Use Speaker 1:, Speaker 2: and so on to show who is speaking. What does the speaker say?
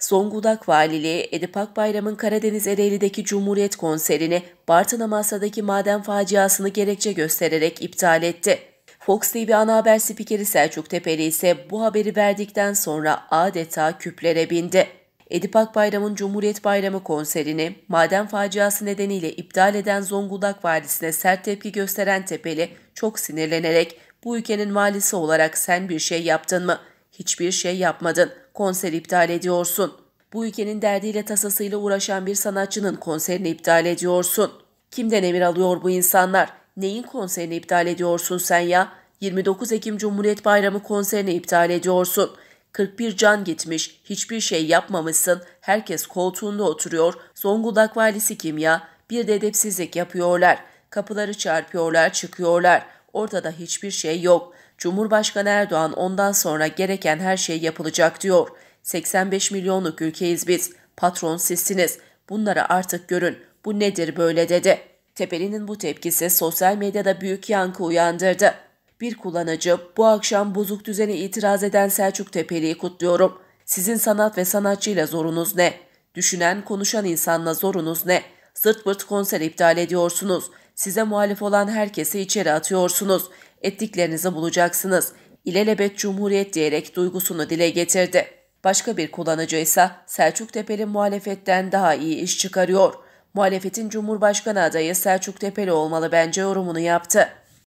Speaker 1: Zonguldak Valiliği Edip Akbayram'ın Karadeniz Ereğli'deki Cumhuriyet konserini Bartın Amasya'daki maden faciasını gerekçe göstererek iptal etti. Fox TV ana haber spikeri Selçuk Tepeli ise bu haberi verdikten sonra adeta küplere bindi. Edip Akbayram'ın Cumhuriyet Bayramı konserini maden faciası nedeniyle iptal eden Zonguldak valisine sert tepki gösteren Tepeli çok sinirlenerek bu ülkenin valisi olarak sen bir şey yaptın mı? Hiçbir şey yapmadın. Konser iptal ediyorsun. Bu ülkenin derdiyle tasasıyla uğraşan bir sanatçının konserini iptal ediyorsun. Kimden emir alıyor bu insanlar? Neyin konserini iptal ediyorsun sen ya? 29 Ekim Cumhuriyet Bayramı konserini iptal ediyorsun.'' 41 can gitmiş, hiçbir şey yapmamışsın, herkes koltuğunda oturuyor, Zonguldak valisi kim ya? bir dedepsizlik yapıyorlar. Kapıları çarpıyorlar, çıkıyorlar. Ortada hiçbir şey yok. Cumhurbaşkanı Erdoğan ondan sonra gereken her şey yapılacak diyor. 85 milyonluk ülkeyiz biz. Patron sizsiniz. Bunları artık görün. Bu nedir böyle dedi. Tepeli'nin bu tepkisi sosyal medyada büyük yankı uyandırdı. Bir kullanıcı bu akşam bozuk düzene itiraz eden Selçuk Tepeli'yi kutluyorum. Sizin sanat ve sanatçıyla zorunuz ne? Düşünen, konuşan insanla zorunuz ne? Zırt pırt konser iptal ediyorsunuz. Size muhalif olan herkesi içeri atıyorsunuz. Ettiklerinizi bulacaksınız. İlelebet Cumhuriyet diyerek duygusunu dile getirdi. Başka bir kullanıcı ise Selçuk Tepeli muhalefetten daha iyi iş çıkarıyor. Muhalefetin Cumhurbaşkanı adayı Selçuk Tepeli olmalı bence yorumunu yaptı.